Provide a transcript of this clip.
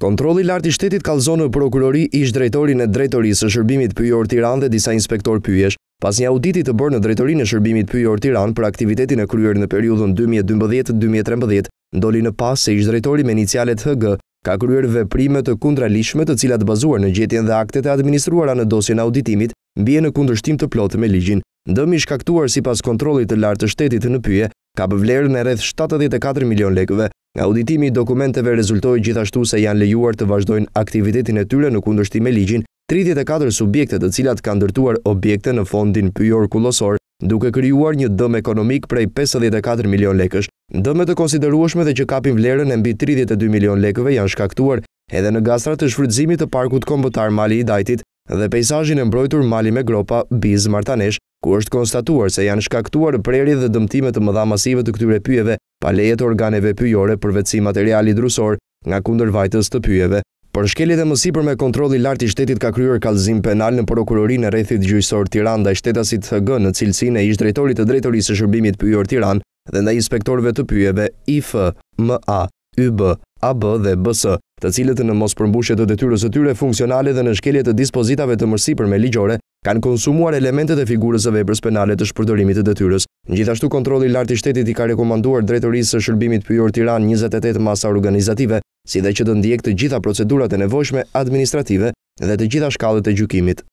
Kontrolli lartë i shtetit kalzo në prokurori ish drejtorin e drejtori së shërbimit pyjor Tiran dhe disa inspektor pyjesh, pas një auditit të bërë në drejtorin e shërbimit pyjor Tiran për aktivitetin e kryer në periudhën 2012-2013, ndoli në pas se ish drejtori me inicialet HG ka kryer veprimet të kundra lishme të cilat bazuar në gjetjen dhe aktet e administruara në dosjen auditimit, bje në kundërshtim të plotë me ligjin. Dëmi shkaktuar si pas kontrolli të lartë të shtetit në pyje, ka pëvlerë në rreth 74 milion lekëve, Auditimi i dokumenteve rezultoi gjithashtu se janë lejuar të vazhdojnë aktivitetin e tyre në kundërshtim me ligjin 34 subjekte të cilat kanë ndërtuar objekte në fondin pyjor kullosor, duke krijuar një dëm ekonomik prej 54 milion lekësh. Dëmet të konsiderueshme dhe që kapin vlerën e mbi 32 milion lekëve janë shkaktuar edhe në gastrat të shfrytëzimit të parkut kombëtar Mali i Dajtit dhe peizazhin e mbrojtur Mali me Gropa Biz Martanesh, ku është konstatuar se janë shkaktuar prerje dhe dëmtime të mëdha masive të këtyre pyjeve pa lejet organeve pyjore për veci materiali drusor nga kunder vajtës të pyjeve. Për shkeljet e mësipër me kontroli lart i shtetit ka kryur kalzim penal në prokurorin e rethit gjysor Tiran dhe shtetasit të në cilësin e ish drejtori të drejtorisë së shërbimit pyjor Tiran dhe nda inspektorve të pyjeve IF, MA, YB, AB dhe BS, të cilët në mos përmbushet të detyrës së tyre funksionale dhe në shkelje të dispozitave të mësipër me ligjore, kanë konsumuar elementet e figurës e vebrës penale të shpërdorimit të detyrës. Gjithashtu kontroli lartë i shtetit i ka rekomanduar drejtërisë së shërbimit pyjor Tiran 28 masa organizative, si dhe që të ndjek të gjitha procedurat e nevojshme administrative dhe të gjitha shkallet e gjukimit.